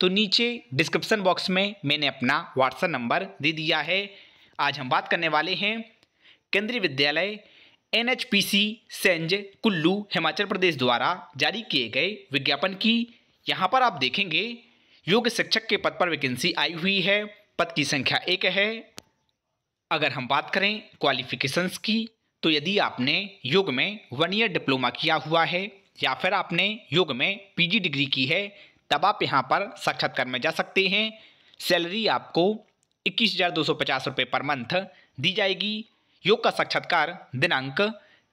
तो नीचे description box में मैंने अपना व्हाट्सएप नंबर दे दिया है आज हम बात करने वाले हैं Kendriya Vidyalaya N H P C Sainj Kullu Himachal Pradesh द्वारा जारी किए गए विज्ञापन की यहाँ पर आप देखेंगे योग्य शिक्षक के पद पर वैकेंसी आई हुई है पद की संख्या एक है अगर हम बात करें क्वालिफिकेशंस की तो यदि आपने योग में वन ईयर डिप्लोमा किया हुआ है या फिर आपने योग में पीजी डिग्री की है तब आप यहाँ पर साक्षात्कार में जा सकते हैं सैलरी आपको इक्कीस हज़ार दो सौ पचास रुपये पर मंथ दी जाएगी योग का साक्षात्कार दिनांक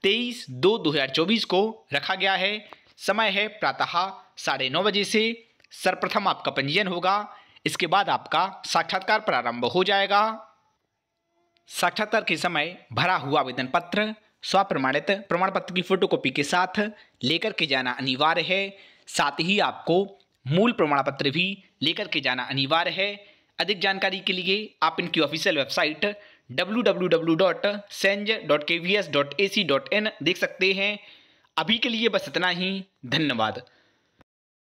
तेईस दो दो हज़ार चौबीस को रखा गया है समय है प्रातः साढ़े नौ बजे से सर्वप्रथम आपका पंजीयन होगा इसके बाद आपका साक्षात्कार प्रारंभ हो जाएगा साक्षात्कार के समय भरा हुआ आवेदन पत्र स्वप्रमाणित प्रमाण पत्र की फोटोकॉपी के साथ लेकर के जाना अनिवार्य है साथ ही आपको मूल प्रमाण पत्र भी लेकर के जाना अनिवार्य है अधिक जानकारी के लिए आप इनकी ऑफिशियल वेबसाइट www.senj.kvs.ac.in देख सकते हैं अभी के लिए बस इतना ही धन्यवाद